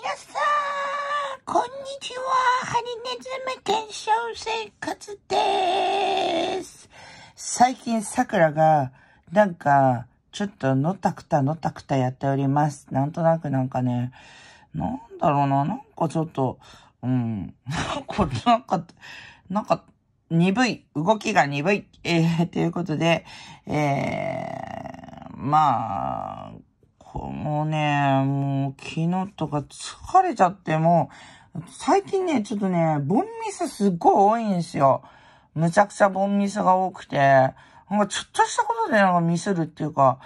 皆さん、こんにちは。ハリネズム検証生活です。最近、桜が、なんか、ちょっと、のたくたのたくたやっております。なんとなくなんかね、なんだろうな、なんかちょっと、うん、これなんか、なんか、鈍い、動きが鈍い、えー、ということで、えー、まあ、もうね、もう昨日とか疲れちゃってもう、最近ね、ちょっとね、ボンミスすっごい多いんですよ。むちゃくちゃボンミスが多くて、なんかちょっとしたことでなんかミスるっていうか、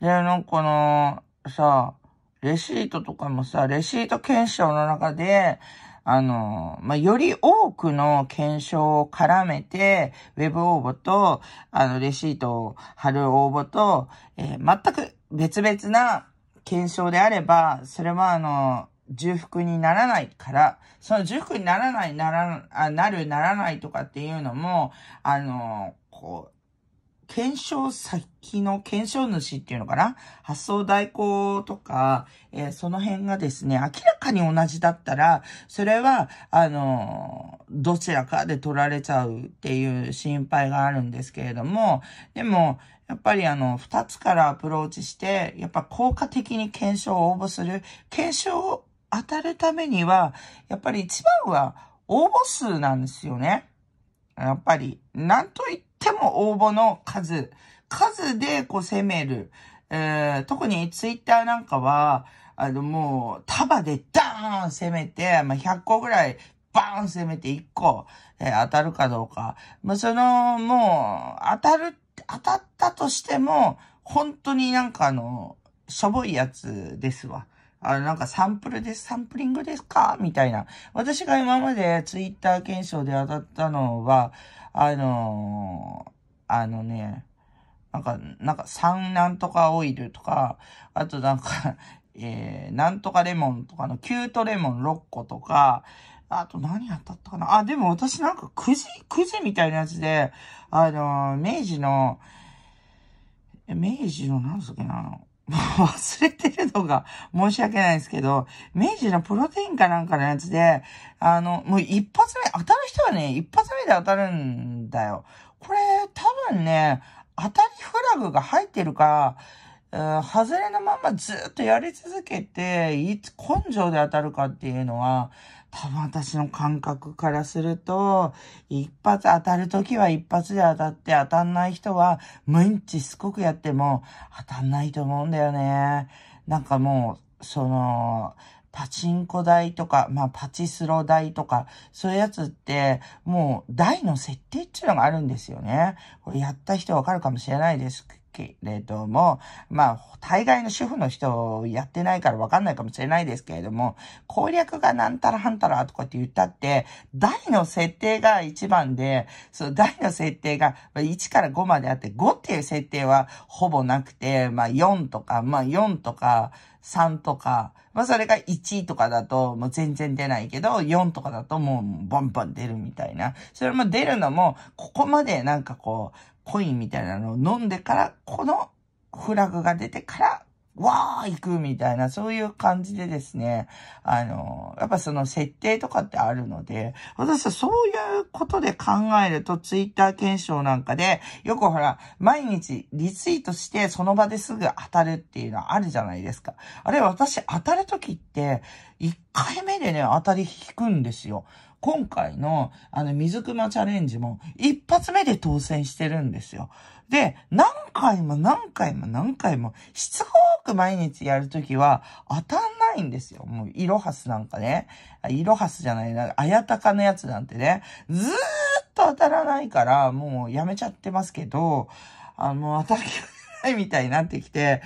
で、なんかこの、さ、レシートとかもさ、レシート検証の中で、あの、まあ、より多くの検証を絡めて、ウェブ応募と、あの、レシートを貼る応募と、えー、全く別々な検証であれば、それはあの、重複にならないから、その重複にならない、なら、あなる、ならないとかっていうのも、あの、こう、検証先の検証主っていうのかな発想代行とか、えー、その辺がですね、明らかに同じだったら、それは、あのー、どちらかで取られちゃうっていう心配があるんですけれども、でも、やっぱりあの、二つからアプローチして、やっぱ効果的に検証を応募する。検証を当たるためには、やっぱり一番は応募数なんですよね。やっぱり、なんといっても応募の数。数でこう攻める。えー、特にツイッターなんかは、あのもう束でダーン攻めて、まあ、100個ぐらいバーン攻めて1個、えー、当たるかどうか。まあ、その、もう当たる当たったとしても、本当になんかあの、しょぼいやつですわ。あの、なんかサンプルです、サンプリングですかみたいな。私が今までツイッター検証で当たったのは、あのー、あのね、なんか、なんか、三なんとかオイルとか、あとなんか えー、なんとかレモンとかの、キュートレモン6個とか、あと何当たったかなあ、でも私なんかくじ、くじみたいなやつで、あの、明治の、明治の何すっけな、忘れてるのが申し訳ないですけど、明治のプロテインかなんかのやつで、あの、もう一発目、当たる人はね、一発目で当たるんだよ。これ、多分ね、当たりフラグが入ってるから、外れのままずっとやり続けて、いつ根性で当たるかっていうのは、多分私の感覚からすると、一発当たるときは一発で当たって当たんない人は、毎日すごくやっても当たんないと思うんだよね。なんかもう、その、パチンコ台とか、まあパチスロ台とか、そういうやつって、もう台の設定っていうのがあるんですよね。これやった人わかるかもしれないですけど。けれども、まあ、大概の主婦の人やってないから分かんないかもしれないですけれども、攻略がなんたらはんたらとかって言ったって、台の設定が一番で、その台の設定が1から5まであって、5っていう設定はほぼなくて、まあ4とか、まあ4とか、3とか、まあそれが1とかだともう全然出ないけど、4とかだともうバンバン出るみたいな。それも出るのも、ここまでなんかこう、コインみたいなのを飲んでから、このフラグが出てから、わー行くみたいな、そういう感じでですね、あの、やっぱその設定とかってあるので、私はそういうことで考えると、ツイッター検証なんかで、よくほら、毎日リツイートしてその場ですぐ当たるっていうのはあるじゃないですか。あれ私当たるときって、1回目でね、当たり引くんですよ。今回の、あの、水熊チャレンジも、一発目で当選してるんですよ。で、何回も何回も何回も、しつこく毎日やるときは、当たんないんですよ。もう、イロハスなんかね。イロハスじゃないな、あやたかのやつなんてね。ずーっと当たらないから、もうやめちゃってますけど、あの、当たりがないみたいになってきて、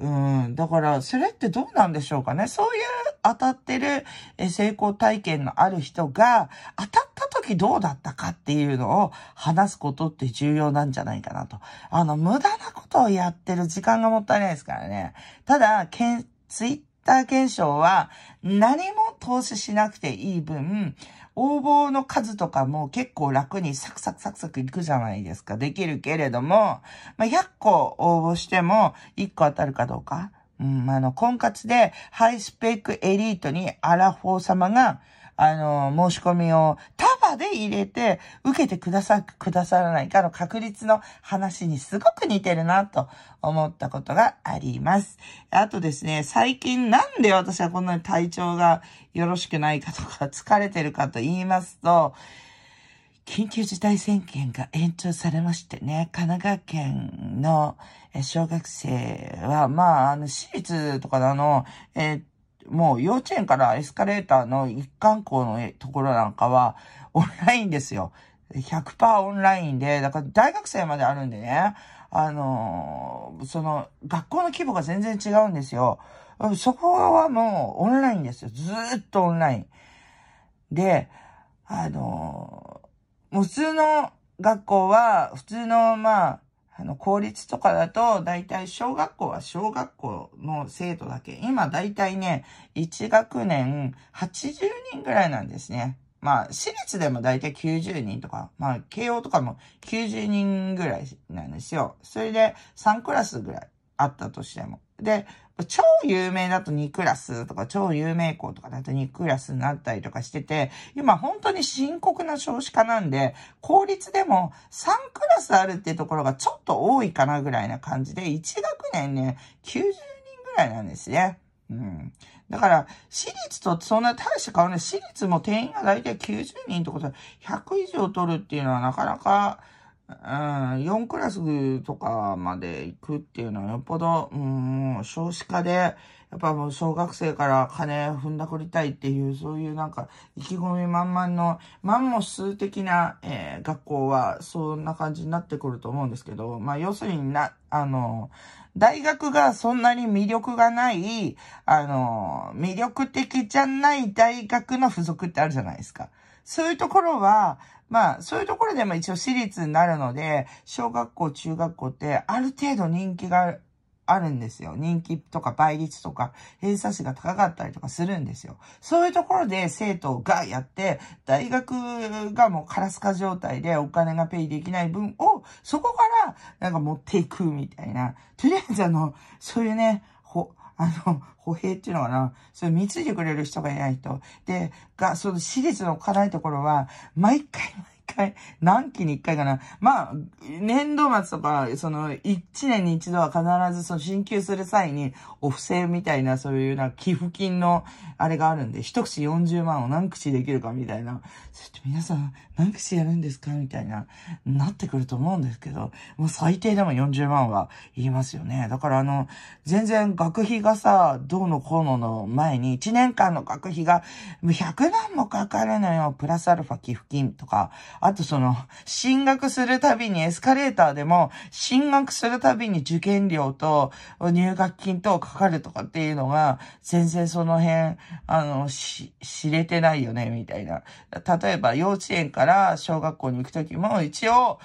うん。だから、それってどうなんでしょうかね。そういう当たってる成功体験のある人が、当たった時どうだったかっていうのを話すことって重要なんじゃないかなと。あの、無駄なことをやってる時間がもったいないですからね。ただ、けん、ツイッター検証は、何も投資しなくていい分、応募の数とかも結構楽にサクサクサクサクいくじゃないですか。できるけれども、まあ、100個応募しても1個当たるかどうか。うん、あの、婚活でハイスペックエリートにアラフォー様が、あの、申し込みを束で入れて、受けてくださ、くださらないかの確率の話にすごく似てるなと思ったことがあります。あとですね、最近なんで私はこんなに体調がよろしくないかとか、疲れてるかと言いますと、緊急事態宣言が延長されましてね、神奈川県の小学生は、まあ、あの、私立とかの、あの、えもう幼稚園からエスカレーターの一貫校のところなんかは、オンラインですよ。100%オンラインで、だから大学生まであるんでね、あのー、その、学校の規模が全然違うんですよ。そこはもうオンラインですよ。ずっとオンライン。で、あのー、もう普通の学校は、普通の、まあ、あの、公立とかだと、だいたい小学校は小学校の生徒だけ。今、だいたいね、1学年80人ぐらいなんですね。まあ、私立でも大体90人とか、まあ、慶応とかも90人ぐらいなんですよ。それで3クラスぐらいあったとしても。で、超有名だと2クラスとか、超有名校とかだと2クラスになったりとかしてて、今本当に深刻な少子化なんで、公立でも3クラスあるっていうところがちょっと多いかなぐらいな感じで、1学年ね、90人ぐらいなんですね。うん。だから、私立とそんな大して変わらない。私立も定員が大体90人ってことは、100以上取るっていうのはなかなか、4クラスとかまで行くっていうのはよっぽど、うん、少子化で、やっぱもう小学生から金踏んだくりたいっていう、そういうなんか意気込み満々の、マンモス的な、えー、学校はそんな感じになってくると思うんですけど、まあ要するにな、あの、大学がそんなに魅力がない、あの、魅力的じゃない大学の付属ってあるじゃないですか。そういうところは、まあ、そういうところでも一応私立になるので、小学校、中学校ってある程度人気があるんですよ。人気とか倍率とか偏差値が高かったりとかするんですよ。そういうところで生徒がやって、大学がもうカラスカ状態でお金がペイできない分を、そこからなんか持っていくみたいな。とりあえずあの、そういうね、あの、歩兵っていうのかな、それ貢いでくれる人がいないと。で、が、その私立の辛いところは、毎回毎回、何期に一回かな。まあ、年度末とか、その、一年に一度は必ず、その、進級する際に、お布施みたいな、そういうな、寄付金の、あれがあるんで、一口40万を何口できるかみたいな。ちょっ皆さん、何口やるんですかみたいな、なってくると思うんですけど、もう最低でも40万は言いますよね。だからあの、全然学費がさ、どうのこうのの前に、一年間の学費が100万もかかるのよ。プラスアルファ寄付金とか、あとその、進学するたびにエスカレーターでも、進学するたびに受験料と入学金とかかるとかっていうのが、全然その辺、あの、し、知れてないよね、みたいな。例えば幼稚園から小学校に行くときも、一応、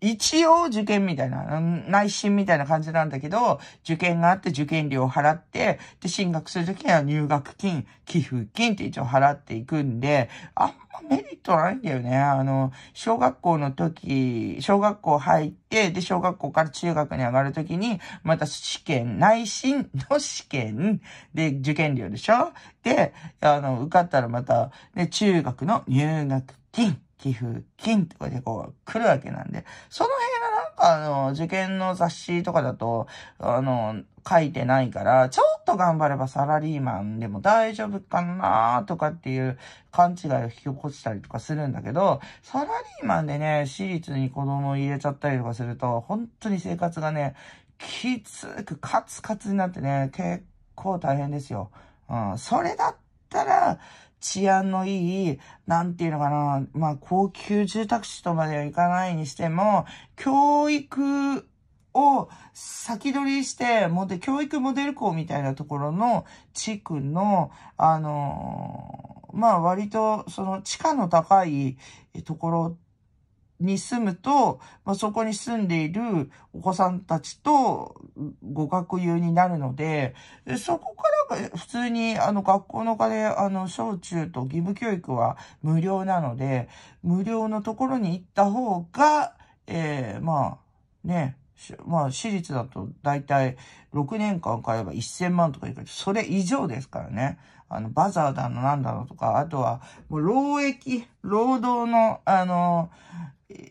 一応受験みたいな、内心みたいな感じなんだけど、受験があって受験料を払って、で、進学するときは入学金、寄付金って一応払っていくんで、あんまメリットないんだよね。あの、小学校の時、小学校入って、で、小学校から中学に上がるときに、また試験、内心の試験で受験料でしょで、あの、受かったらまた、ね、中学の入学金。寄付、金とかでこう来るわけなんで、その辺がなんかあの、受験の雑誌とかだと、あの、書いてないから、ちょっと頑張ればサラリーマンでも大丈夫かなとかっていう勘違いを引き起こしたりとかするんだけど、サラリーマンでね、私立に子供を入れちゃったりとかすると、本当に生活がね、きつくカツカツになってね、結構大変ですよ。うん、それだったら、治安のいい、なんていうのかな、まあ、高級住宅地とまではいかないにしても、教育を先取りして、もで、教育モデル校みたいなところの地区の、あのー、まあ割とその地価の高いところに住むと、まあ、そこに住んでいるお子さんたちとご学友になるので、そこから普通にあの学校の課であの小中と義務教育は無料なので、無料のところに行った方が、ええー、まあね、まあ私立だと大体6年間買えば1000万とかいくそれ以上ですからね。あの、バザーだのなんだのとか、あとは、もう、労役、労働の、あの、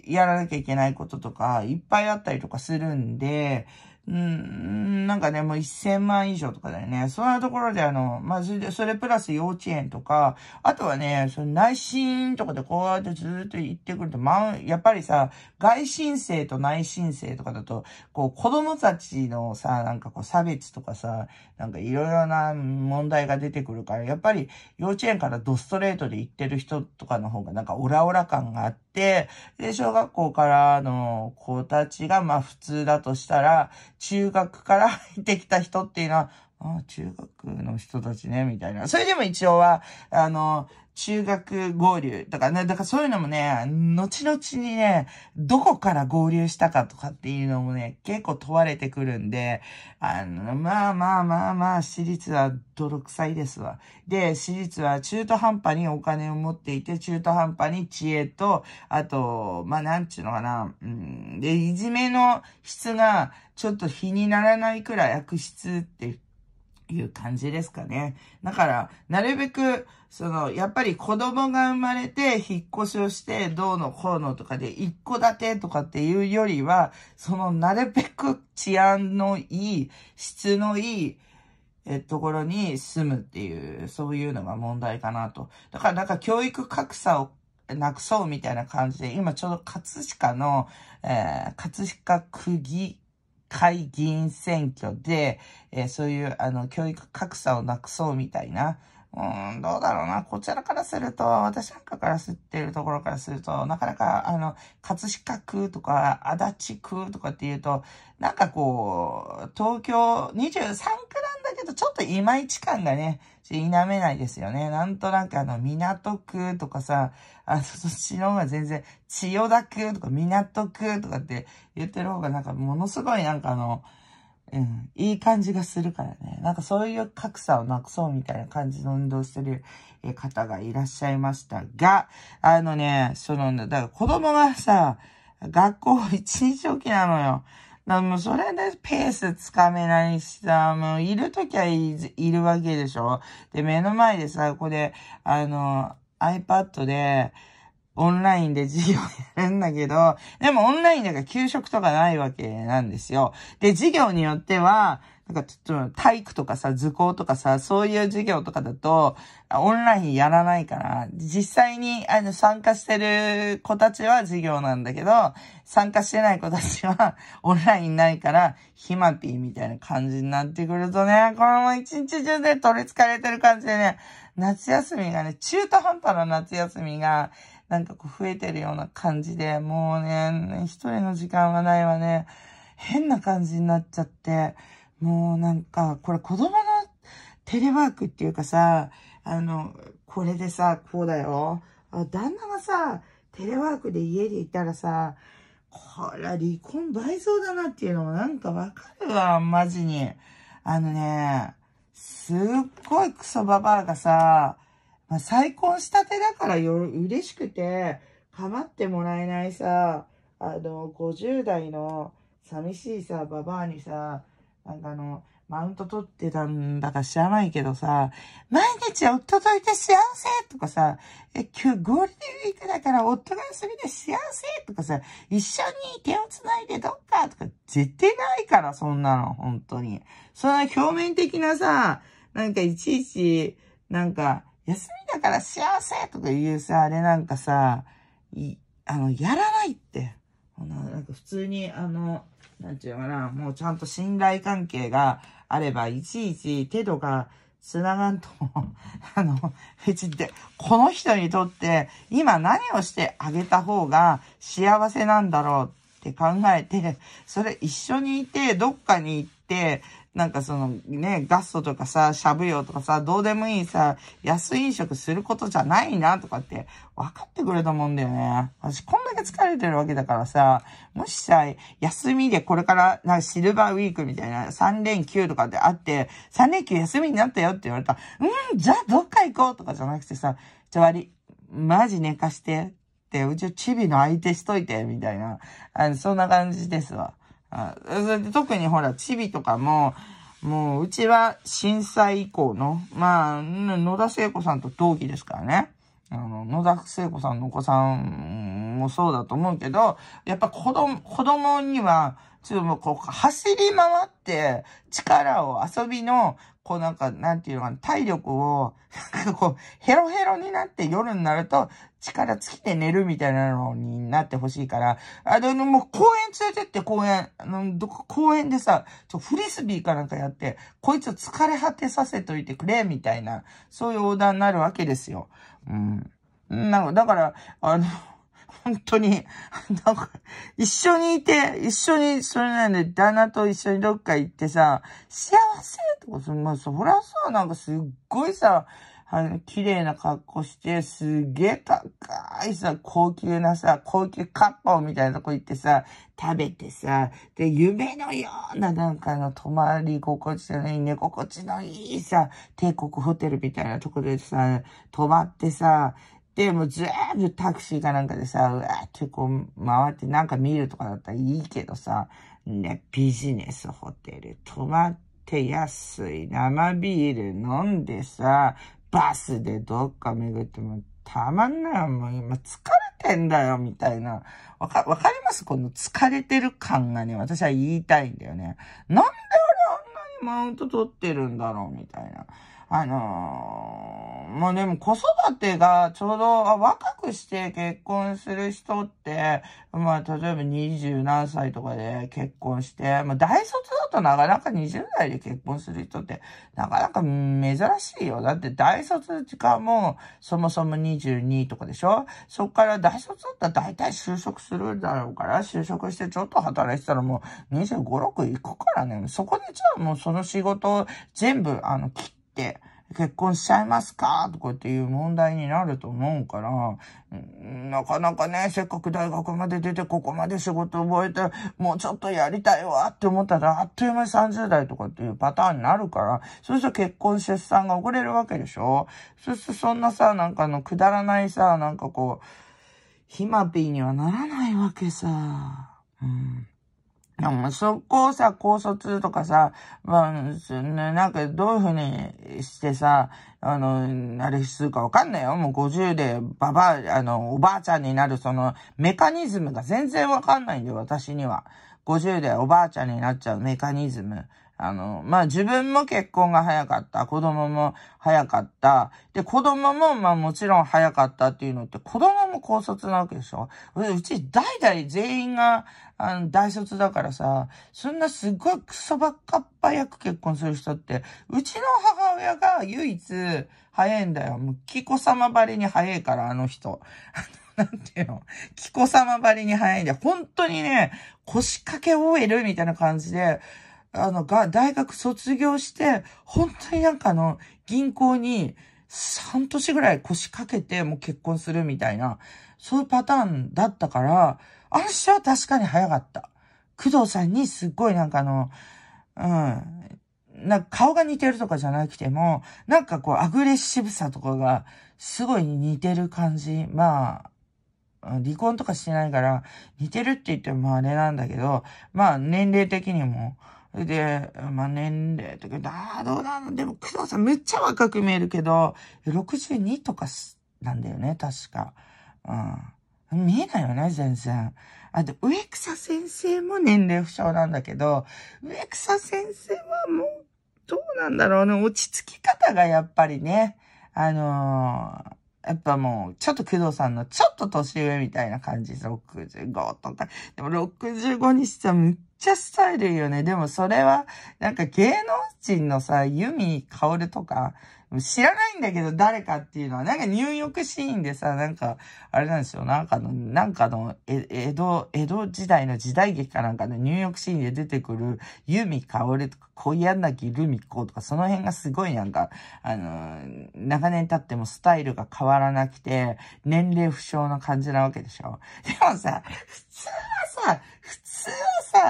やらなきゃいけないこととか、いっぱいあったりとかするんで、うん、なんかね、もう1000万以上とかだよね。そんなところで、あの、まあ、それで、それプラス幼稚園とか、あとはね、その内心とかでこうやってずっと言ってくると、まあ、やっぱりさ、外申生と内申生とかだと、こう、子供たちのさ、なんかこう、差別とかさ、なんかいろいろな問題が出てくるから、やっぱり幼稚園からドストレートで行ってる人とかの方が、なんかオラオラ感があって、て、で、小学校からの子たちが、まあ普通だとしたら、中学から入ってきた人っていうのは、あ中学の人たちね、みたいな。それでも一応は、あの、中学合流とかね、だからそういうのもね、後々にね、どこから合流したかとかっていうのもね、結構問われてくるんで、あの、まあまあまあまあ、私立は泥臭いですわ。で、私立は中途半端にお金を持っていて、中途半端に知恵と、あと、まあなんちゅうのかな、うん、で、いじめの質がちょっと比にならないくらい悪質っていう感じですかね。だから、なるべく、その、やっぱり子供が生まれて、引っ越しをして、どうのこうのとかで、一戸建てとかっていうよりは、その、なるべく治安のいい、質のいい、え、ところに住むっていう、そういうのが問題かなと。だから、なんか教育格差をなくそうみたいな感じで、今ちょうど葛飾の、えー、葛飾区議会議員選挙で、えー、そういう、あの、教育格差をなくそうみたいな、うん、どうだろうな。こちらからすると、私なんかから知ってるところからすると、なかなか、あの、葛飾区とか、足立区とかっていうと、なんかこう、東京23区なんだけど、ちょっといまいち感がね、否めないですよね。なんとなくあの、港区とかさ、あの、そっちの方が全然、千代田区とか港区とかって言ってる方がなんかものすごいなんかあの、うん、いい感じがするからね。なんかそういう格差をなくそうみたいな感じの運動してる方がいらっしゃいましたが、あのね、その、だから子供がさ、学校一日おきなのよ。なもうそれでペースつかめないしさ、もういるときはいるわけでしょ。で、目の前でさ、これ、あの、iPad で、オンラインで授業やるんだけど、でもオンラインだから給食とかないわけなんですよ。で、授業によっては、なんかちょっと体育とかさ、図工とかさ、そういう授業とかだと、オンラインやらないから、実際にあの参加してる子たちは授業なんだけど、参加してない子たちは オンラインないから、ひまピーみたいな感じになってくるとね、このも一日中で取り憑かれてる感じでね、夏休みがね、中途半端な夏休みが、なんかこう増えてるような感じで、もうね、一人の時間はないわね。変な感じになっちゃって、もうなんか、これ子供のテレワークっていうかさ、あの、これでさ、こうだよ。旦那がさ、テレワークで家でいたらさ、これ離婚倍増だなっていうのもなんかわかるわ、マジに。あのね、すっごいクソババアがさ、まあ、再婚したてだからよ、嬉しくて、かまってもらえないさ、あの、50代の寂しいさ、ババアにさ、なんかあの、マウント取ってたんだか知らないけどさ、毎日夫といて幸せとかさ、え、今日ゴールデンウィークだから夫が休みで幸せとかさ、一緒に手を繋いでどっかとか、絶対ないから、そんなの、本当に。そんな表面的なさ、なんかいちいち、なんか、休みだから幸せとかいうさ、あれなんかさ、い、あの、やらないって。なんか普通に、あの、なんていうのかな、もうちゃんと信頼関係があれば、いちいち手とか繋がんと、あの、別にで、この人にとって今何をしてあげた方が幸せなんだろうって考えて、それ一緒にいて、どっかに行って、なんかそのね、ガストとかさ、しゃぶよとかさ、どうでもいいさ、安い飲食することじゃないなとかって分かってくれたもんだよね。私こんだけ疲れてるわけだからさ、もしさ、休みでこれからなんかシルバーウィークみたいな3連休とかであって、3連休休みになったよって言われたら、うんじゃあどっか行こうとかじゃなくてさ、じゃあ割り、マジ寝かしてって、うちはチビの相手しといて、みたいな。あの、そんな感じですわ。あ特にほら、チビとかも、もう、うちは震災以降の、まあ、野田聖子さんと同期ですからね。あの、野田聖子さんのお子さんもそうだと思うけど、やっぱ子供、子供には、ちょっともうこう、走り回って、力を、遊びの、こうなんか、なんていうのかな、体力を、なんかこう、ヘロヘロになって夜になると、力尽きて寝るみたいなのになってほしいから、あの、もう公園連れてって公園、あの、どこ、公園でさ、ちょ、フリスビーかなんかやって、こいつを疲れ果てさせといてくれ、みたいな、そういうオーダーになるわけですよ。うん。なんか、だから、あの、本当に、なんか、一緒にいて、一緒に、それなんで、旦那と一緒にどっか行ってさ、幸せとか、そまあ、そらさ、なんかすっごいさ、あの、綺麗な格好して、すげえ高いさ、高級なさ、高級カッパオみたいなとこ行ってさ、食べてさ、で、夢のようななんかの泊まり心地のいい、寝心地のいいさ、帝国ホテルみたいなとこでさ、泊まってさ、で、もうずーっとタクシーかなんかでさ、うわーってこう回ってなんか見るとかだったらいいけどさ、ね、ビジネスホテル泊まって安い生ビール飲んでさ、バスでどっか巡ってもたまんないもう今疲れてんだよ、みたいな。わか、わかりますこの疲れてる感がね、私は言いたいんだよね。なんで俺あんなにマウント取ってるんだろう、みたいな。あのー、もうでも子育てがちょうど若くして結婚する人って、まあ例えば二十何歳とかで結婚して、まあ大卒だとなかなか二十代で結婚する人ってなかなか珍しいよ。だって大卒時間もそもそも二十二とかでしょそっから大卒だったら大体就職するだろうから、就職してちょっと働いてたらもう二十五、六行くからね。そこでじゃあもうその仕事全部、あの、切って結婚しちゃいますかとかっていう問題になると思うから、なかなかね、せっかく大学まで出てここまで仕事覚えて、もうちょっとやりたいわって思ったら、あっという間に30代とかっていうパターンになるから、そうすると結婚出産が遅れるわけでしょそうするとそんなさ、なんかの、くだらないさ、なんかこう、ひまぴーにはならないわけさ。うん。のそこをさ、高卒とかさ、まあ、なんかどういうふうにしてさ、あの、あれするかわかんないよ。もう50で、ばばあの、おばあちゃんになるそのメカニズムが全然わかんないんだよ、私には。50でおばあちゃんになっちゃうメカニズム。あの、まあ、自分も結婚が早かった。子供も早かった。で、子供も、まあ、もちろん早かったっていうのって、子供も高卒なわけでしょうち、代々全員が、あの、大卒だからさ、そんなすっごいクソばっかっ早く結婚する人って、うちの母親が唯一早いんだよ。もう、貴子様ばりに早いから、あの人。なんていうの、貴子様ばりに早いんだよ。本当にね、腰掛け OL みたいな感じで、あの、が、大学卒業して、本当になんかあの、銀行に半年ぐらい腰掛けてもう結婚するみたいな、そういうパターンだったから、あの人は確かに早かった。工藤さんにすっごいなんかあの、うん、なんか顔が似てるとかじゃなくても、なんかこうアグレッシブさとかがすごい似てる感じ。まあ、離婚とかしてないから、似てるって言ってもあれなんだけど、まあ年齢的にも、で、まあ、年齢とか、ああ、どうなのでも、工藤さんめっちゃ若く見えるけど、62とかなんだよね、確か。うん。見えないよね、全然。あと、植草先生も年齢不詳なんだけど、植草先生はもう、どうなんだろうね。落ち着き方がやっぱりね、あのーやっぱもう、ちょっと工藤さんのちょっと年上みたいな感じ、65とか。でも65にしてはむっちゃスタイルいいよね。でもそれは、なんか芸能人のさ、ユミカオルとか、知らないんだけど誰かっていうのは、なんか入浴シーンでさ、なんか、あれなんですよ、なんかの、なんかの、江戸、江戸時代の時代劇かなんかの入浴シーンで出てくる、ユミカオレとか、恋柳ルミコとか、その辺がすごいなんか、あの、長年経ってもスタイルが変わらなくて、年齢不詳な感じなわけでしょ。でもさ、普通はさ、普通は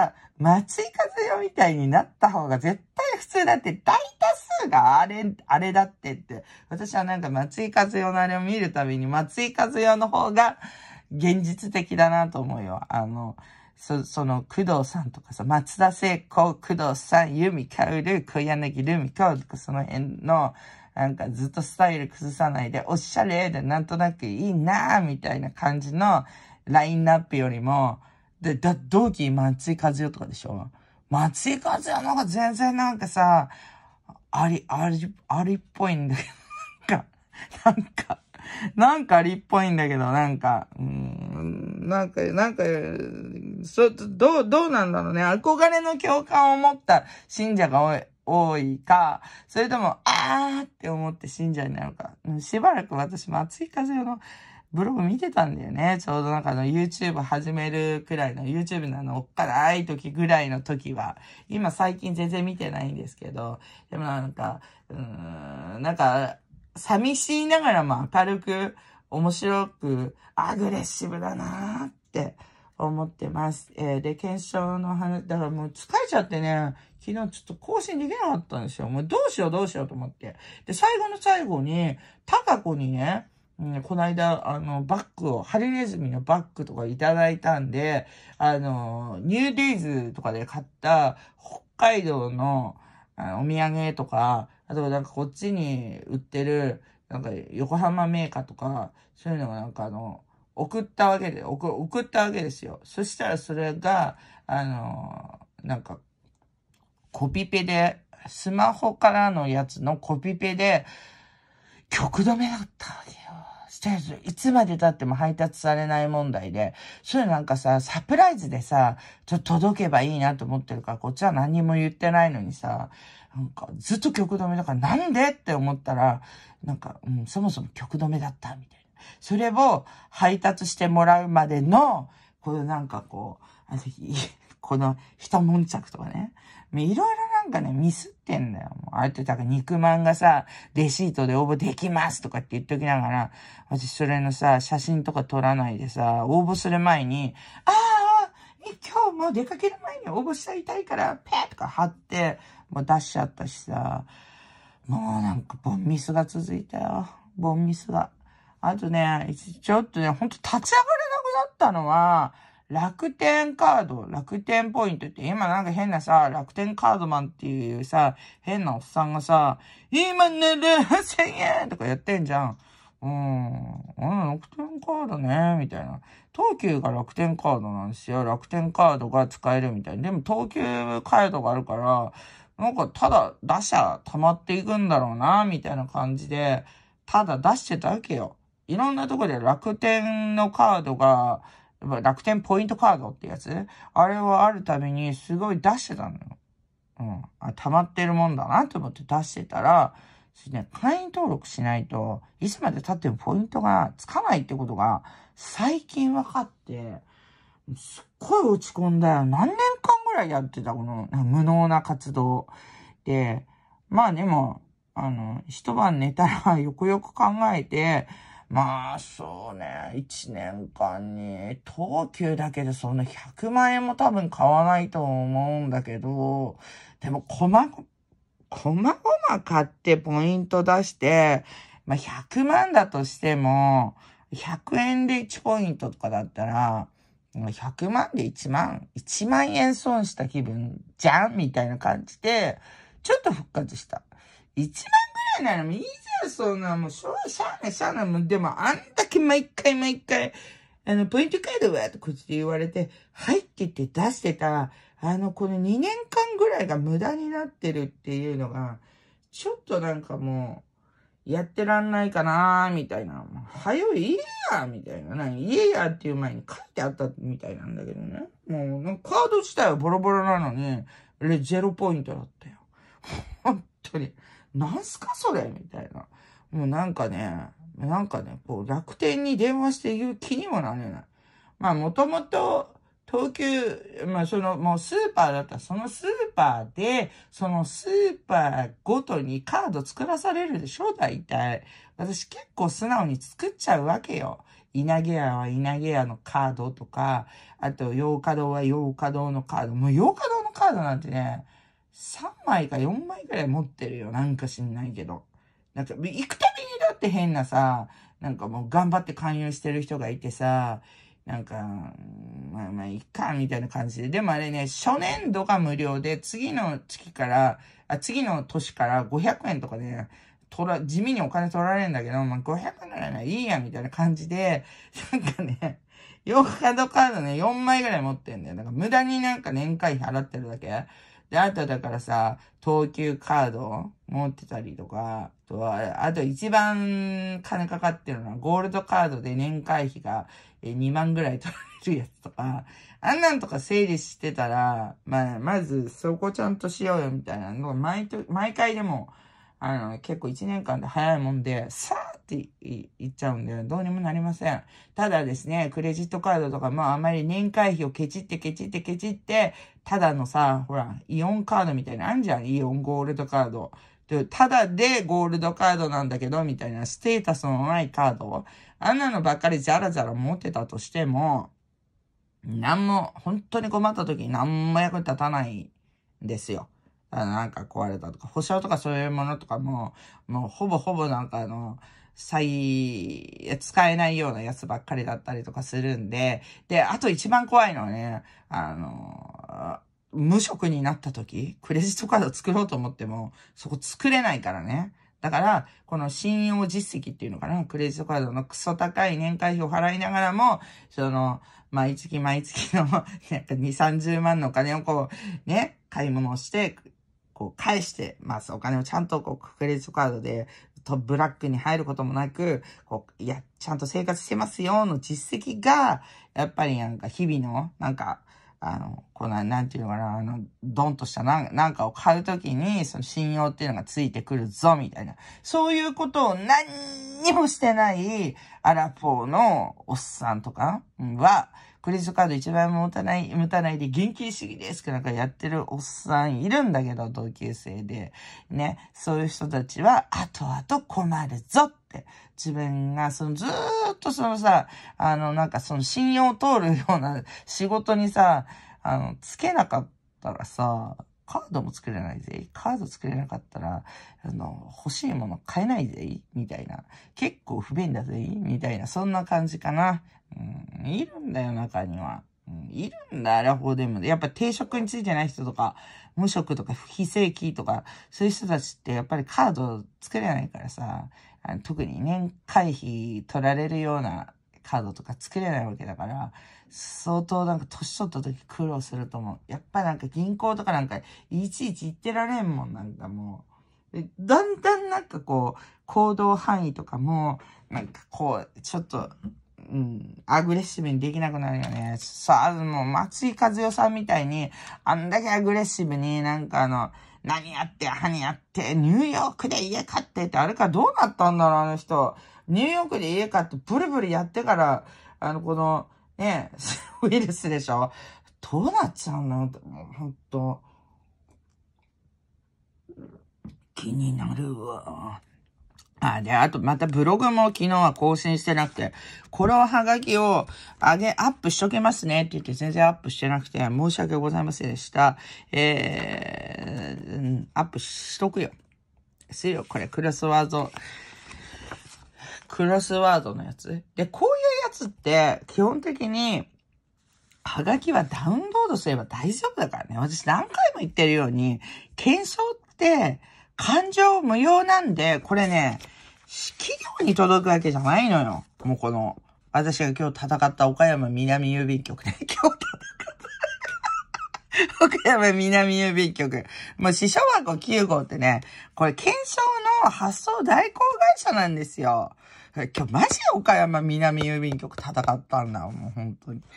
さ、松井和代みたいになった方が絶対普通だって、大多数があれ、あれだってって。私はなんか松井和代のあれを見るたびに、松井和代の方が現実的だなと思うよ。あの、そ、その、工藤さんとかさ、松田聖子、工藤さん、由美かうる、小柳ルミ子とか、その辺の、なんかずっとスタイル崩さないで、おしゃれでなんとなくいいなーみたいな感じのラインナップよりも、で、だ、同期松井和代とかでしょ松井和代の方が全然なんかさ、あり、あり、ありっぽいんだけど、なんか、なんか、なんかありっぽいんだけど、なんか、うん、なんか、なんか、そ、どう、どうなんだろうね。憧れの共感を持った信者が多い。多いか、それとも、あーって思って信者になるか。しばらく私、松井代のブログ見てたんだよね。ちょうどなんかあの YouTube 始めるくらいの YouTube のあのおっかない時ぐらいの時は。今最近全然見てないんですけど。でもなんか、うーん、なんか、寂しいながらも明るく、面白く、アグレッシブだなーって思ってます。えー、で、検証の話、だからもう疲れちゃってね、昨日ちょっと更新できなかったんですよ。もうどうしようどうしようと思って。で、最後の最後に、タカ子にね、うん、この間、あの、バッグを、ハリネズミのバッグとかいただいたんで、あの、ニューデイズとかで買った北海道のあお土産とか、あとなんかこっちに売ってる、なんか横浜メーカーとか、そういうのがなんかあの、送ったわけで、送送ったわけですよ。そしたらそれが、あの、なんか、コピペで、スマホからのやつのコピペで、曲止めだったわけよ。いつまで経っても配達されない問題で、それなんかさ、サプライズでさ、ちょっと届けばいいなと思ってるから、こっちは何も言ってないのにさ、なんかずっと曲止めだからなんでって思ったら、なんか、うん、そもそも曲止めだった、みたいな。それを配達してもらうまでの、このなんかこう、あの、この一悶着とかね。いろいろななんかね、ミスってんだよ。あれって、だから肉まんがさ、レシートで応募できますとかって言っときながら、私それのさ、写真とか撮らないでさ、応募する前に、ああ、今日もう出かける前に応募しちゃいたいから、ペーとか貼って、もう出しちゃったしさ、もうなんかボンミスが続いたよ。ボンミスが。あとね、ちょっとね、ほんと立ち上がれなくなったのは、楽天カード、楽天ポイントって今なんか変なさ、楽天カードマンっていうさ、変なおっさんがさ、今なら8000円とかやってんじゃん。うん。楽天カードね、みたいな。東急が楽天カードなんですよ。楽天カードが使えるみたいな。でも東急カードがあるから、なんかただ出しゃ溜まっていくんだろうな、みたいな感じで、ただ出してたわけよ。いろんなとこで楽天のカードが、楽天ポイントカードってやつあれはあるたびにすごい出してたのよ。うん。あ、溜まってるもんだなと思って出してたら、ね、会員登録しないと、いつまで経ってもポイントがつかないってことが、最近分かって、すっごい落ち込んだよ。何年間ぐらいやってた、この無能な活動。で、まあでも、あの、一晩寝たらよくよく考えて、まあ、そうね、1年間に、東急だけでそんな100万円も多分買わないと思うんだけど、でも、こま、こまごま買ってポイント出して、まあ、100万だとしても、100円で1ポイントとかだったら、100万で1万、1万円損した気分じゃんみたいな感じで、ちょっと復活した。1万いのいいじゃん、そんな。もう、しょう、しゃあない、しゃあない。もう、でも、あんだけ毎回毎回、あの、ポイントカードは、と口で言われて、はいって言って出してた、あの、この2年間ぐらいが無駄になってるっていうのが、ちょっとなんかもう、やってらんないかなーみたいな。はよ、いいやみたいな。ないいやっていう前に書いてあったみたいなんだけどね。もう、カード自体はボロボロなのに、ゼロポイントだったよ。本当に。なんすかそれみたいな。もうなんかね、なんかね、こう楽天に電話して言う気にもなれない。まあもともと、東急、まあそのもうスーパーだったらそのスーパーで、そのスーパーごとにカード作らされるでしょ大体。私結構素直に作っちゃうわけよ。稲毛屋は稲毛屋のカードとか、あと、洋華堂は洋華堂のカード。もう洋華堂のカードなんてね、3枚か4枚くらい持ってるよ。なんか知んないけど。なんか、行くたびにだって変なさ、なんかもう頑張って勧誘してる人がいてさ、なんか、まあまあ、いっか、みたいな感じで。でもあれね、初年度が無料で、次の月から、あ、次の年から500円とかで、ね、取ら、地味にお金取られるんだけど、まあ、500円ならいいや、みたいな感じで、なんかね、ヨーカドカードね、4枚ぐらい持ってんだよ。なんか無駄になんか年会費払ってるだけ。で、あとだからさ、東急カード持ってたりとか、あとは、あと一番金かかってるのはゴールドカードで年会費が2万ぐらい取れるやつとか、あんなんとか整理してたら、まあ、まずそこちゃんとしようよみたいなの毎毎回でも、あの、結構1年間で早いもんで、さーっていっちゃうんで、どうにもなりません。ただですね、クレジットカードとか、まああまり年会費をケチってケチってケチって、ただのさ、ほら、イオンカードみたいなあんじゃん、イオンゴールドカード。ただでゴールドカードなんだけど、みたいなステータスのないカードあんなのばっかりザラザラ持ってたとしても、なんも、本当に困った時に何も役に立たないんですよ。あの、なんか壊れたとか、保証とかそういうものとかも、もうほぼほぼなんかあの、再、使えないようなやつばっかりだったりとかするんで、で、あと一番怖いのはね、あの、無職になった時、クレジットカード作ろうと思っても、そこ作れないからね。だから、この信用実績っていうのかな、クレジットカードのクソ高い年会費を払いながらも、その、毎月毎月の なんか2、30万のお金をこう、ね、買い物をして、こう返してます。お金をちゃんとこうクレジットカードでとブラックに入ることもなく、こう、いや、ちゃんと生活してますよの実績が、やっぱりなんか日々の、なんか、あの、この、なんていうのかな、あの、ドンとしたなんなんかを買うときに、その信用っていうのがついてくるぞ、みたいな。そういうことを何にもしてないアラフォーのおっさんとかは、クレジットカード1枚も持たない、持たないで現金主義ですってなんかやってるおっさんいるんだけど、同級生で。ね、そういう人たちは、後々困るぞって。自分が、そのずーっとそのさ、あの、なんかその信用を通るような仕事にさ、あの、つけなかったらさ、カードも作れないぜ。カード作れなかったら、あの、欲しいもの買えないぜ。みたいな。結構不便だぜ。みたいな。そんな感じかな。うん、いるんだよ、中には。うん、いるんだ、両方でも。やっぱ定職についてない人とか、無職とか、非正規とか、そういう人たちってやっぱりカード作れないからさ、あの特に年会費取られるようなカードとか作れないわけだから、相当なんか年取った時苦労すると思う。やっぱなんか銀行とかなんかいちいち行ってられんもん、なんかもう。だんだんなんかこう、行動範囲とかも、なんかこう、ちょっと、うん、アグレッシブにできなくなるよね。さあ、もう松井和代さんみたいに、あんだけアグレッシブになんかあの、何やって、何やって、ニューヨークで家買ってって、あれかどうなったんだろう、あの人。ニューヨークで家買って、ブルブルやってから、あの、この、ね、ウイルスでしょどうなっちゃうのほんと。気になるわ。あ、で、あとまたブログも昨日は更新してなくて、これをはがきを上げ、アップしとけますねって言って全然アップしてなくて申し訳ございませんでした。えー、アップしとくよ。すよ、これクロスワード。クロスワードのやつ。で、こういうやつって基本的に、はがきはダウンロードすれば大丈夫だからね。私何回も言ってるように、検証って、感情無用なんで、これね、企業に届くわけじゃないのよ。もうこの、私が今日戦った岡山南郵便局ね。今日戦った。岡山南郵便局。もう支書箱9号ってね、これ検証の発送代行会社なんですよ。今日マジで岡山南郵便局戦ったんだ。もう本当に。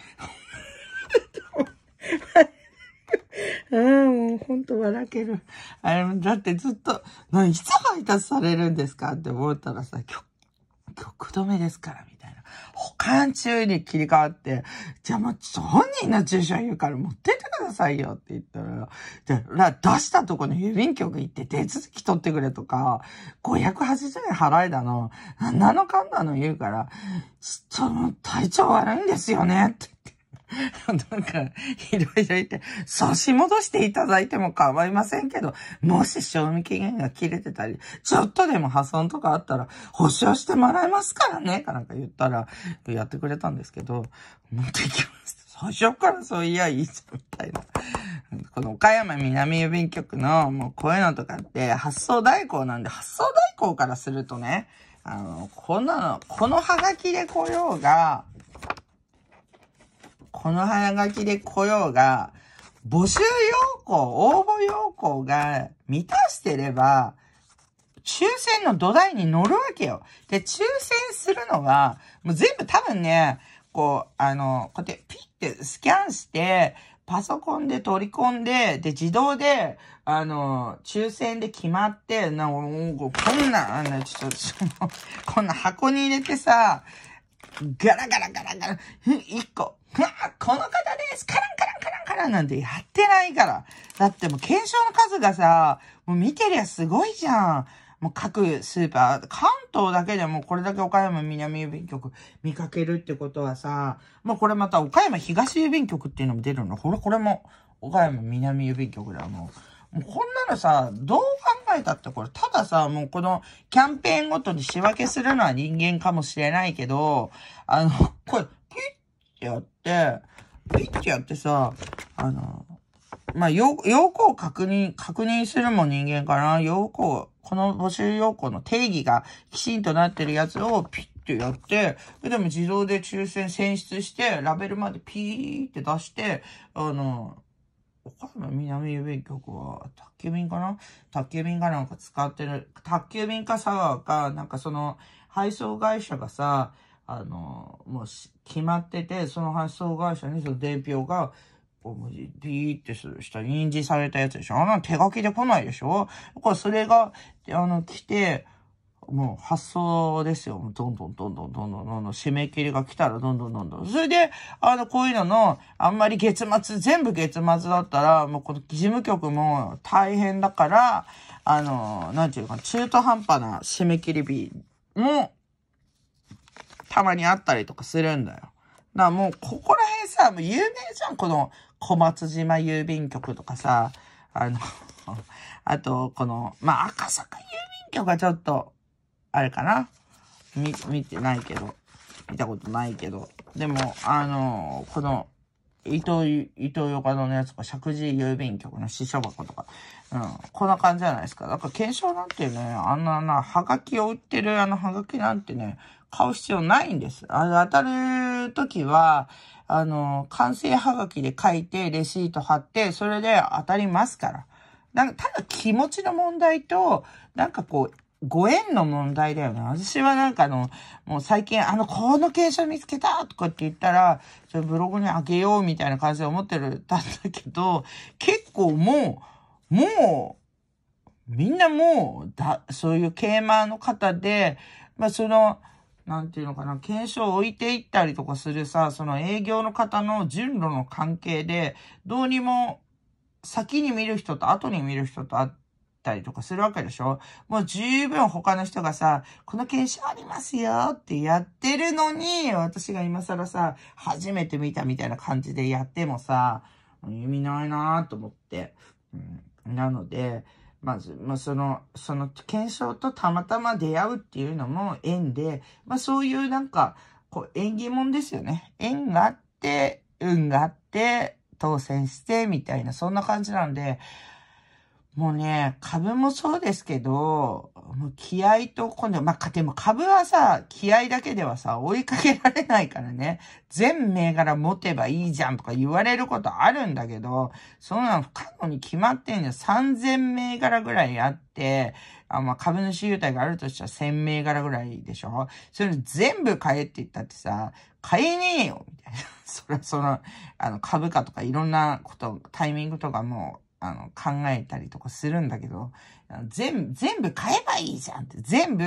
うん、もうほんと笑ける。あれ、だってずっと、何、いつ配達されるんですかって思ったらさ、曲、曲止めですから、みたいな。保管中に切り替わって、じゃあもうちょっと本人の住所言うから持ってってくださいよって言ったら、じゃ出したとこの郵便局行って手続き取ってくれとか、580円払えだの、何のかんだの言うから、ちょっと体調悪いんですよねって なんか、いろいろ言って、差し戻していただいても構いませんけど、もし賞味期限が切れてたり、ちょっとでも破損とかあったら、保証してもらえますからね、かなんか言ったら、やってくれたんですけど、持ってきました。最初からそういやいいじゃん、みたいな。この岡山南郵便局の、もうこういうのとかって、発送代行なんで、発送代行からするとね、あの、こんなの、このハガキで来ようが、この早書きで来ようが、募集要項、応募要項が満たしてれば、抽選の土台に乗るわけよ。で、抽選するのは、もう全部多分ね、こう、あの、こうやってピッてスキャンして、パソコンで取り込んで、で、自動で、あの、抽選で決まって、な、こんな、あの、ちょっと、こんな箱に入れてさ、ガラガラガラガラ、一個、この方ですカランカランカランカランなんてやってないから。だってもう検証の数がさ、もう見てりゃすごいじゃん。もう各スーパー、関東だけでもこれだけ岡山南郵便局見かけるってことはさ、もうこれまた岡山東郵便局っていうのも出るの。ほら、これも岡山南郵便局だ、もう。もうこんなのさ、どう考えたってこれ、たださ、もうこのキャンペーンごとに仕分けするのは人間かもしれないけど、あの、これ、ピッてやって、ピッてやってさ、あの、まあ、要、項を確認、確認するも人間かな。要項、この募集要項の定義がきちんとなってるやつをピッてやって、でも自動で抽選選出して、ラベルまでピーって出して、あの、岡山南郵便局は、宅急便かな宅急便かなんか使ってる、宅急便か佐川か、なんかその、配送会社がさ、あの、もう決まってて、その配送会社にその伝票が、こう、ビーってするした、印字されたやつでしょあんな手書きで来ないでしょだからそれが、あの、来て、もう発想ですよ。どんどんどんどんどんどんどん締め切りが来たらどんどんどんどん。それで、あの、こういうのの、あんまり月末、全部月末だったら、もうこの事務局も大変だから、あの、なんていうか、中途半端な締め切り日も、たまにあったりとかするんだよ。だからもう、ここら辺さ、もう有名じゃん、この小松島郵便局とかさ、あのあと、この、まあ、赤坂郵便局はちょっと、あれかな見、見てないけど。見たことないけど。でも、あのー、この、伊藤、伊藤洋華堂のやつとか、石神井郵便局の支所箱とか、うん、こんな感じじゃないですか。だから、検証なんてね、あんなな、はがきを売ってるあのはがきなんてね、買う必要ないんです。あの、当たるときは、あの、完成はがきで書いて、レシート貼って、それで当たりますから。なんか、ただ気持ちの問題と、なんかこう、ご縁の問題だよね。私はなんかあの、もう最近、あの、この傾斜見つけたとかって言ったら、ちょブログにあげようみたいな感じで思ってる、たんだけど、結構もう、もう、みんなもう、だ、そういうケーマーの方で、まあその、なんていうのかな、検証を置いていったりとかするさ、その営業の方の順路の関係で、どうにも先に見る人と後に見る人とあって、たりとかするわけでしょもう十分他の人がさ、この検証ありますよってやってるのに、私が今更さ、初めて見たみたいな感じでやってもさ、意味ないなと思って。うん、なので、まず、まあ、その、その検証とたまたま出会うっていうのも縁で、まあ、そういうなんか、こう、縁起物ですよね。縁があって、運があって、当選して、みたいな、そんな感じなんで、もうね、株もそうですけど、もう気合と今度、まあ、でも株はさ、気合だけではさ、追いかけられないからね、全銘柄持てばいいじゃんとか言われることあるんだけど、そんなの不可能に決まってんじゃん。3000銘柄ぐらいあって、あまあ、株主優待があるとしたら1000銘柄ぐらいでしょそれ全部買えって言ったってさ、買えねえよみたいな。そらその、あの、株価とかいろんなこと、タイミングとかもあの、考えたりとかするんだけど、全、全部買えばいいじゃんって、全部、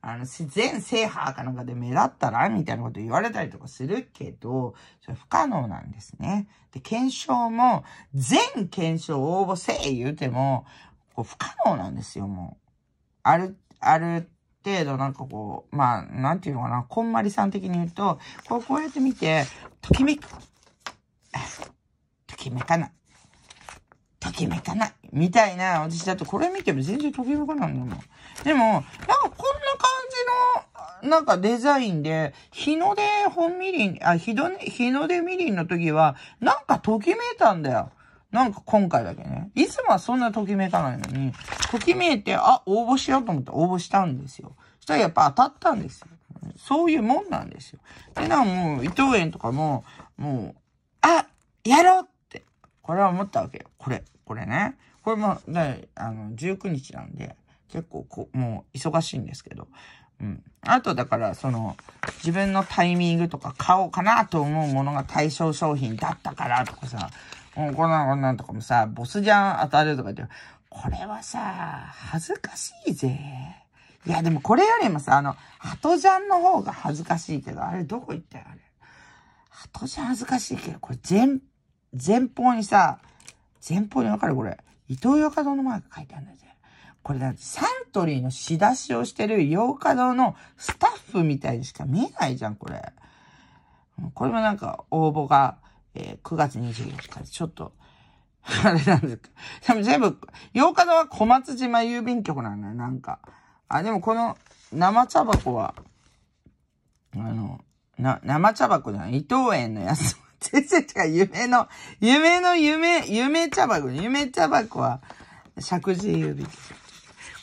あの、全制覇かなんかで目立ったらみたいなこと言われたりとかするけど、それ不可能なんですね。で、検証も、全検証応募せえ言うても、こう不可能なんですよ、もう。ある、ある程度なんかこう、まあ、なんていうのかな、こんまりさん的に言うと、こう、こうやって見て、ときめく。ときめかない。ときめかない。みたいな、私だとこれ見ても全然ときめかないんだもん。でも、なんかこんな感じの、なんかデザインで、日の出本みりん、あ、日の出、日の出みりんの時は、なんかときめいたんだよ。なんか今回だけね。いつもはそんなときめかないのに、ときめいて、あ、応募しようと思って応募したんですよ。そしたらやっぱ当たったんですよ。そういうもんなんですよ。で、なんもう、伊藤園とかも、もう、あ、やろうこれは思ったわけよ。これ、これね。これも、ね、あの、19日なんで、結構こ、もう忙しいんですけど。うん。あと、だから、その、自分のタイミングとか、買おうかなと思うものが対象商品だったからとかさ、もうこんなこんなんとかもさ、ボスじゃん当たるとか言って、これはさ、恥ずかしいぜ。いや、でもこれよりもさ、あの、鳩ジャンの方が恥ずかしいけど、あれどこ行ったよ、あれ。鳩ジャン恥ずかしいけど、これ全前方にさ、前方にわかるこれ。伊藤洋華堂のマーク書いてあるんだぜ。これだってサントリーの仕出しをしてる洋華堂のスタッフみたいにしか見えないじゃん、これ。これもなんか応募が、えー、9月24日でちょっと、あれなんですか。でも全部、洋華堂は小松島郵便局なんだよ、なんか。あ、でもこの生茶箱は、あの、な、生茶箱じゃない、伊藤園のやつ。先生とか夢の、夢の夢、夢茶箱、夢茶箱は、石神郵便局。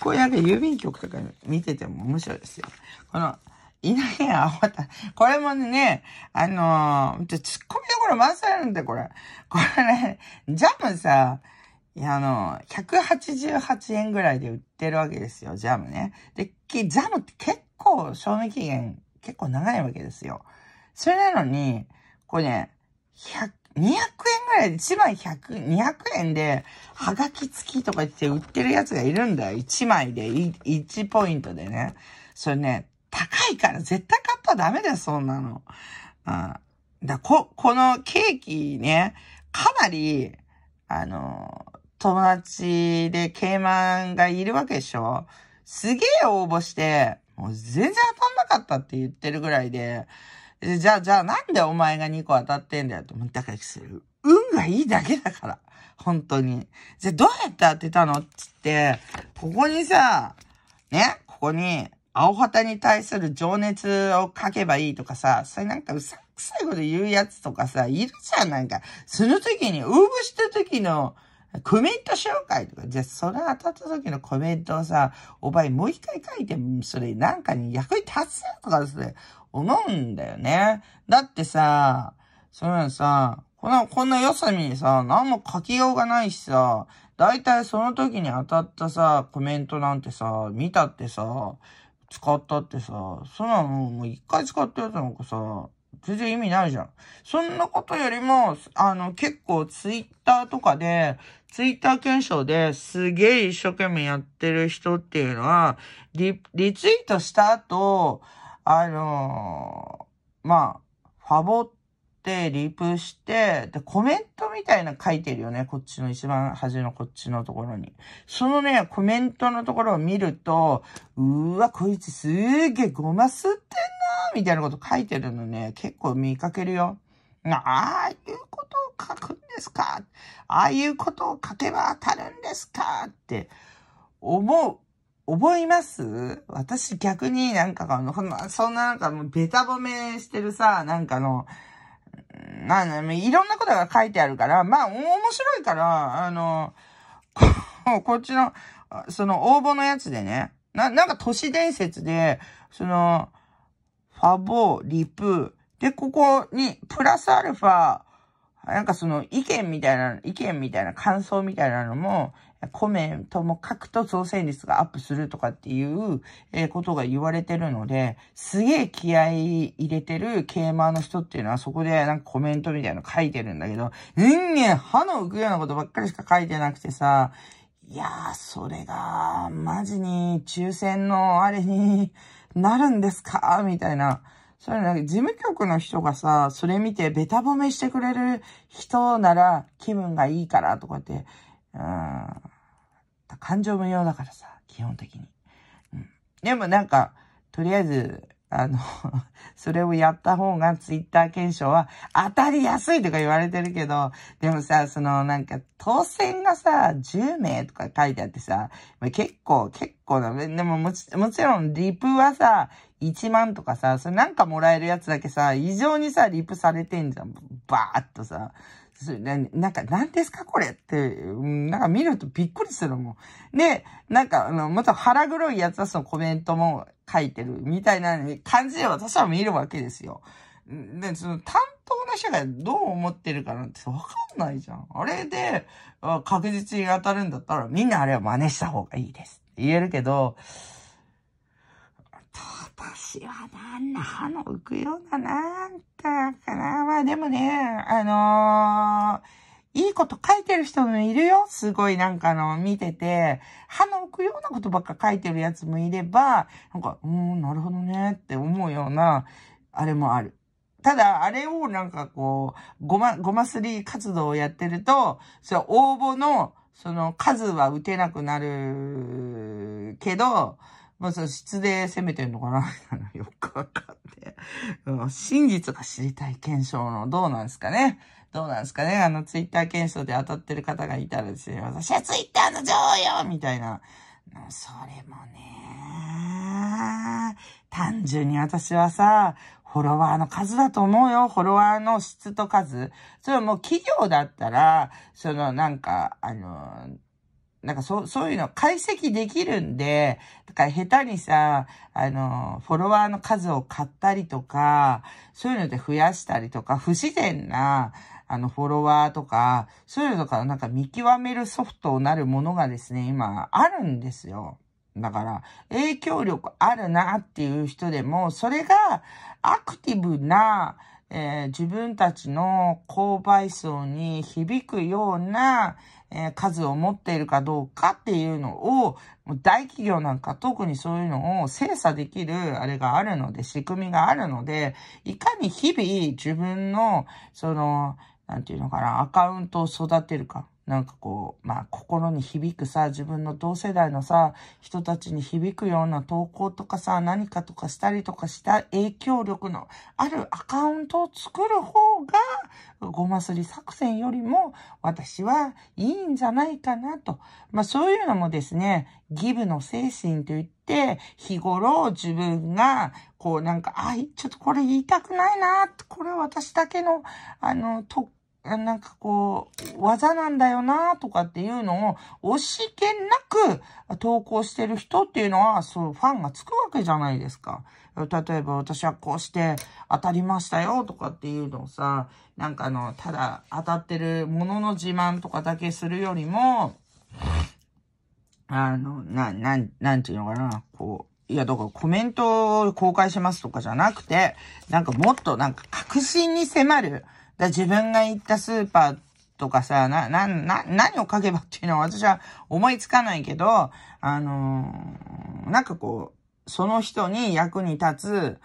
こうやっなんか郵便局とか見てても面白いですよ。この、稲毛青た。これもね、あのー、ちょ、突っ込みどころ満載なんだよ、これ。これね、ジャムさ、あの188円ぐらいで売ってるわけですよ、ジャムね。で、ジャムって結構賞味期限、結構長いわけですよ。それなのに、これね、100、200円ぐらいで、1枚100、200円で、はがき付きとか言って売ってるやつがいるんだよ。1枚で、1ポイントでね。それね、高いから絶対買ったらダメだよ、そんなの。ん。だこ、このケーキね、かなり、あの、友達でケーマンがいるわけでしょすげえ応募して、もう全然当たんなかったって言ってるぐらいで、じゃあ、じゃあなんでお前が2個当たってんだよと思ったからする。運がいいだけだから。本当に。じゃあどうやって当てたのって言って、ここにさ、ね、ここに、青旗に対する情熱を書けばいいとかさ、それなんかうさくさいこと言うやつとかさ、いるじゃん、なんか。その時に、ーぶした時の、コメント紹介とか、じゃあそれ当たった時のコメントをさ、お前もう一回書いて、それなんかに役に立つとかですね、思うんだよね。だってさ、そのさ、この、こんな四隅にさ、何も書きようがないしさ、だいたいその時に当たったさ、コメントなんてさ、見たってさ、使ったってさ、そんなのもう一回使ったやつなんかさ、全然意味ないじゃん。そんなことよりも、あの、結構ツイッターとかで、ツイッター検証ですげえ一生懸命やってる人っていうのは、リ、リツイートした後、あのー、まあ、ファボってリプして、で、コメントみたいな書いてるよね。こっちの一番端のこっちのところに。そのね、コメントのところを見ると、うわ、こいつすーげえごますってんなーみたいなこと書いてるのね、結構見かけるよ。ああいうことを書くんですかああいうことを書けば当たるんですかって思う覚えます私逆になんかあの、そんななんかもうベタ褒めしてるさ、なんかの、まあ、いろんなことが書いてあるから、まあ、面白いから、あの、こ こっちの、その応募のやつでね、な、なんか都市伝説で、その、ファボー、リプ、で、ここに、プラスアルファ、なんかその意見みたいな、意見みたいな感想みたいなのもコメントも書くと当選率がアップするとかっていうことが言われてるので、すげえ気合い入れてるケーマーの人っていうのはそこでなんかコメントみたいなの書いてるんだけど、人間歯の浮くようなことばっかりしか書いてなくてさ、いやー、それが、マジに抽選のあれになるんですかみたいな。それなんか事務局の人がさ、それ見てベタ褒めしてくれる人なら気分がいいからとかってうん。感情無用だからさ、基本的に。うん。でもなんか、とりあえず、あの それをやった方がツイッター検証は当たりやすいとか言われてるけど、でもさ、そのなんか当選がさ、10名とか書いてあってさ、結構、結構だ。でももちもちろんリプはさ、1万とかさ、それなんかもらえるやつだけさ、異常にさ、リプされてんじゃん。バーっとさ。すなんか、何ですかこれって、なんか見るとびっくりするもん。で、なんか、あの、もっと腹黒いやつはそのコメントも書いてるみたいな感じで私は見るわけですよ。で、その担当の人がどう思ってるかなんてわかんないじゃん。あれで、確実に当たるんだったらみんなあれは真似した方がいいです言えるけど、私はなんな歯の浮くような、なんたかな。まあでもね、あのー、いいこと書いてる人もいるよ。すごいなんかの、見てて、歯の浮くようなことばっか書いてるやつもいれば、なんか、うん、なるほどねって思うような、あれもある。ただ、あれをなんかこう、ごま、ごますり活動をやってると、それ応募の、その数は打てなくなるけど、まあさ、質で攻めてんのかな よくわかって。うん、真実が知りたい検証の、どうなんですかねどうなんですかねあの、ツイッター検証で当たってる方がいたらですね、私はツイッターの女王よみたいな。それもね、単純に私はさ、フォロワーの数だと思うよ。フォロワーの質と数。それはもう企業だったら、そのなんか、あの、なんかそう、そういうの解析できるんで、だから下手にさ、あの、フォロワーの数を買ったりとか、そういうので増やしたりとか、不自然な、あの、フォロワーとか、そういうのとか、なんか見極めるソフトなるものがですね、今、あるんですよ。だから、影響力あるなっていう人でも、それがアクティブな、えー、自分たちの購買層に響くような、え数を持っているかどうかっていうのを、大企業なんか特にそういうのを精査できるあれがあるので、仕組みがあるので、いかに日々自分の、その、なんていうのかな、アカウントを育てるか。なんかこう、まあ心に響くさ、自分の同世代のさ、人たちに響くような投稿とかさ、何かとかしたりとかした影響力のあるアカウントを作る方が、ごますり作戦よりも私はいいんじゃないかなと。まあそういうのもですね、ギブの精神といって、日頃自分が、こうなんか、あ、ちょっとこれ言いたくないな、これ私だけの、あの、特なんかこう、技なんだよなとかっていうのを、惜しげなく投稿してる人っていうのは、そう、ファンがつくわけじゃないですか。例えば、私はこうして当たりましたよとかっていうのをさ、なんかあの、ただ当たってるものの自慢とかだけするよりも、あの、な、なん、なんていうのかな、こう、いや、だからコメントを公開しますとかじゃなくて、なんかもっとなんか確信に迫る、だ自分が行ったスーパーとかさ、な、な、な、何を書けばっていうのは私は思いつかないけど、あのー、なんかこう、その人に役に立つ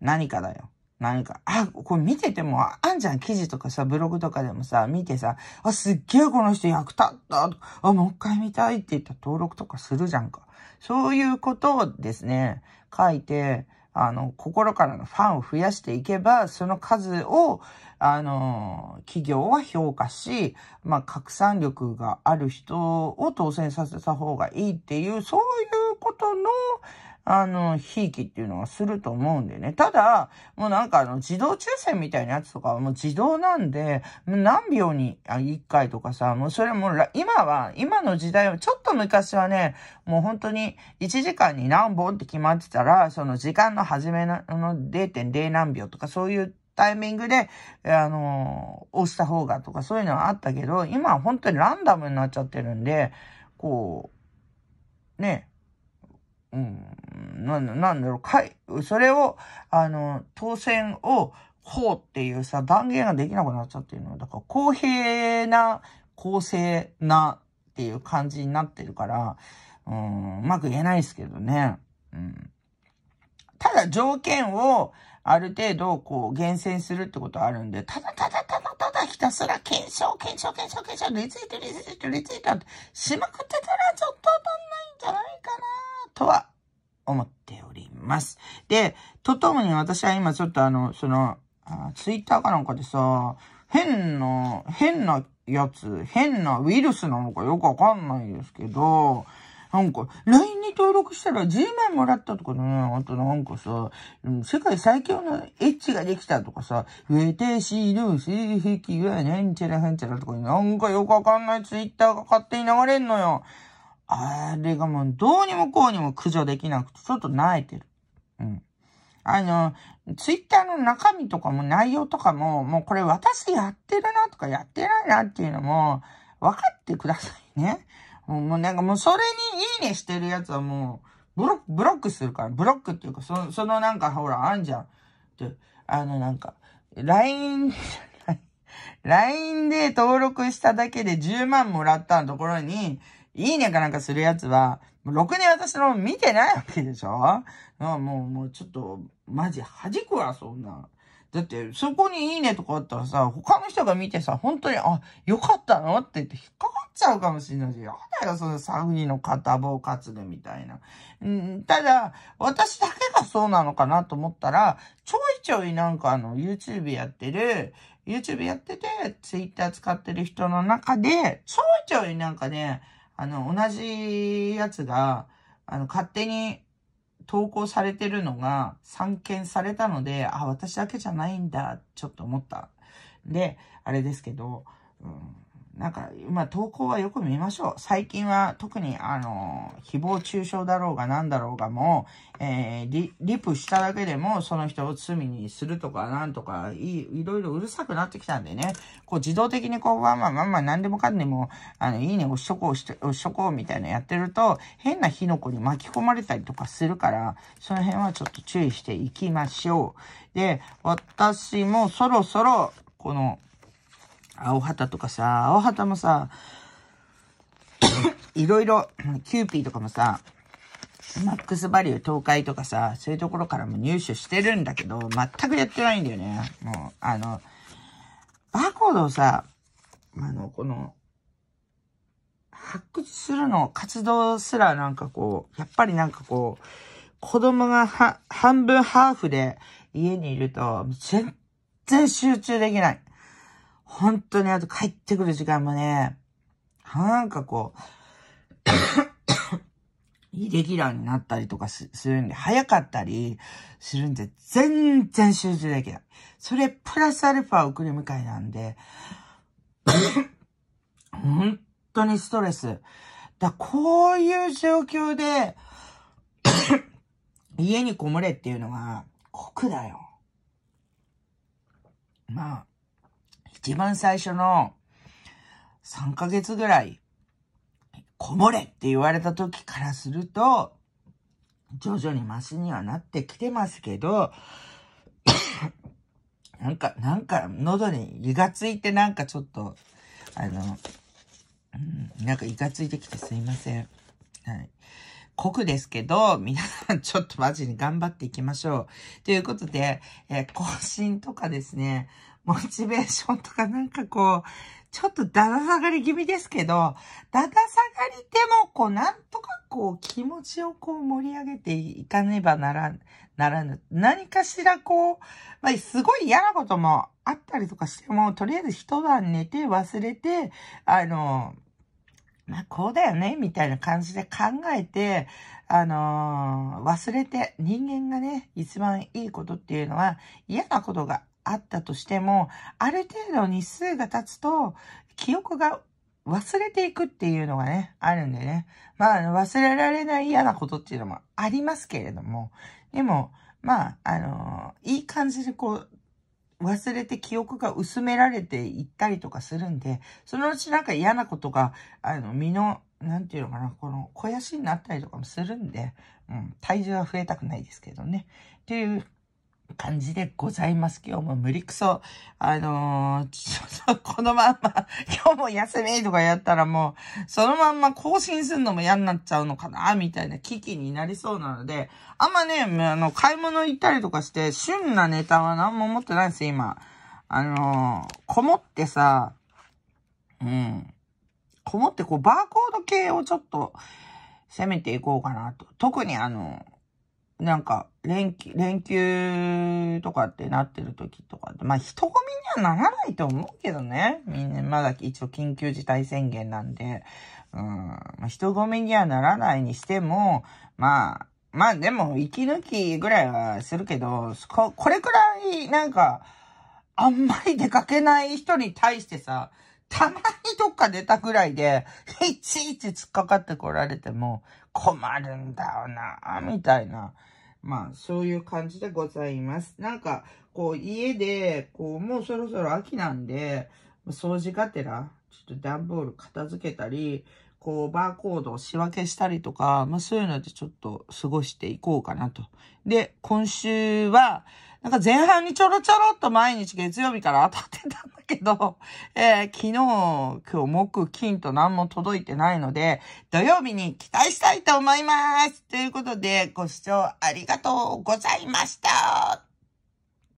何かだよ。何か、あ、これ見てても、あんじゃん、記事とかさ、ブログとかでもさ、見てさ、あ、すっげえこの人役立ったあ、もう一回見たいって言った登録とかするじゃんか。そういうことをですね、書いて、あの、心からのファンを増やしていけば、その数を、あの、企業は評価し、まあ、拡散力がある人を当選させた方がいいっていう、そういうことの、あの、ひいきっていうのはすると思うんでね。ただ、もうなんかあの、自動抽選みたいなやつとかはもう自動なんで、何秒に1回とかさ、もうそれも今は、今の時代は、ちょっと昔はね、もう本当に1時間に何本って決まってたら、その時間の始めの0.0何秒とかそういうタイミングで、あの、押した方がとかそういうのはあったけど、今は本当にランダムになっちゃってるんで、こう、ね、うん、な、なんだろう、かい、それを、あの、当選を、こうっていうさ、断言ができなくなっちゃってるの。だから、公平な、公正なっていう感じになってるから、うん、うまく言えないですけどね。うん。ただ条件を、ある程度、こう、厳選するってことあるんで、ただただただただひたすら検証、検証、検証、検証、リツイート、リツイート、リツイートってしまくってたらちょっと当たんないんじゃないかなとは思っております。で、とともに私は今ちょっとあの、その、ツイッターかなんかでさ、変な、変なやつ、変なウイルスなのかよくわかんないですけど、なんか、LINE に登録したら10万もらったとかね、あとなんかさ、世界最強のエッチができたとかさ、シーの性癖はなんちゃらはんちゃらとか、なんかよくわかんないツイッターが勝手に流れんのよ。あれがもうどうにもこうにも駆除できなくて、ちょっと泣いてる。うん。あの、ツイッターの中身とかも内容とかも、もうこれ私やってるなとかやってないなっていうのも、分かってくださいね。もうなんかもうそれにいいねしてるやつはもう、ブロック、ブロックするから、ブロックっていうか、その、そのなんかほら、あんじゃん。って、あのなんか、LINE、LINE で登録しただけで10万もらったところに、いいねかなんかするやつは、ろくに私の見てないわけでしょもう、もうちょっと、マジ恥くわ、そんな。だって、そこにいいねとかあったらさ、他の人が見てさ、本当に、あ、よかったのって言って引っかかっちゃうかもしれないし、やだよ、そのサウニの片棒担ぐみたいな。うん、ただ、私だけがそうなのかなと思ったら、ちょいちょいなんかあの、YouTube やってる、YouTube やってて、Twitter 使ってる人の中で、ちょいちょいなんかね、あの、同じやつが、あの、勝手に、投稿されてるのが散見されたので、あ、私だけじゃないんだ、ちょっと思った。で、あれですけど、うんなんか、ま投稿はよく見ましょう。最近は、特に、あの、誹謗中傷だろうが何だろうがもう、えー、リ、リプしただけでも、その人を罪にするとか、なんとか、い、いろいろうるさくなってきたんでね、こう、自動的にこう、わんわんわんわん何でもかんでも、あの、いいね押しとこう、押しとこう、みたいなやってると、変な火の粉に巻き込まれたりとかするから、その辺はちょっと注意していきましょう。で、私もそろそろ、この、青旗とかさ、青旗もさ、いろいろ、キューピーとかもさ、マックスバリュー東海とかさ、そういうところからも入手してるんだけど、全くやってないんだよね。もう、あの、バーコードをさ、あの、この、発掘するの活動すらなんかこう、やっぱりなんかこう、子供が半分ハーフで家にいると、全然集中できない。本当にあと帰ってくる時間もね、なんかこう、イ レギュラーになったりとかするんで、早かったりするんで、全然集中できない。それ、プラスアルファ送り迎えなんで、本当にストレス。だこういう状況で 家にこもれっていうのは酷だよ。まあ、一番最初の3ヶ月ぐらい、こもれって言われた時からすると、徐々にマシにはなってきてますけど、なんか、なんか、喉に胃がついてなんかちょっと、あの、うん、なんか胃がついてきてすいません。はい。酷ですけど、皆さんちょっとマジに頑張っていきましょう。ということで、えー、更新とかですね、モチベーションとかなんかこう、ちょっとだだ下がり気味ですけど、だだ下がりでも、こう、なんとかこう、気持ちをこう盛り上げていかねばなら、ならぬ。何かしらこう、まあ、すごい嫌なこともあったりとかしても、とりあえず一晩寝て忘れて、あの、まあ、こうだよね、みたいな感じで考えて、あのー、忘れて、人間がね、一番いいことっていうのは、嫌なことがあったとしても、ある程度日数が経つと、記憶が忘れていくっていうのがね、あるんでね。まあ、忘れられない嫌なことっていうのもありますけれども、でも、まあ、あのー、いい感じでこう、忘れて記憶が薄められていったりとかするんで、そのうちなんか嫌なことが、あの、身の、なんていうのかな、この、肥やしになったりとかもするんで、うん、体重は増えたくないですけどね。っていう感じでございます。今日も無理くそ。あのー、このまんま、今日も休みとかやったらもう、そのまんま更新するのも嫌になっちゃうのかな、みたいな危機になりそうなので、あんまね、あの、買い物行ったりとかして、旬なネタは何も持ってないんですよ、今。あのー、こもってさ、うん。こもってこう、バーコード系をちょっと、攻めていこうかなと。特にあのー、なんか、連休、連休とかってなってる時とかって、まあ人混みにはならないと思うけどね。みんな、まだ一応緊急事態宣言なんで、うん、まあ、人混みにはならないにしても、まあ、まあでも、息抜きぐらいはするけど、こ、これくらい、なんか、あんまり出かけない人に対してさ、たまにどっか出たくらいで、いちいち突っかかってこられても困るんだよな、みたいな。まあ、そういう感じでございます。なんか、こう、家で、こう、もうそろそろ秋なんで、掃除がてら、ちょっと段ボール片付けたり、こう、バーコードを仕分けしたりとか、まあそういうのでちょっと過ごしていこうかなと。で、今週は、なんか前半にちょろちょろっと毎日月曜日から当たってたんだけど、えー、昨日、今日、木、金と何も届いてないので、土曜日に期待したいと思いますということで、ご視聴ありがとうございました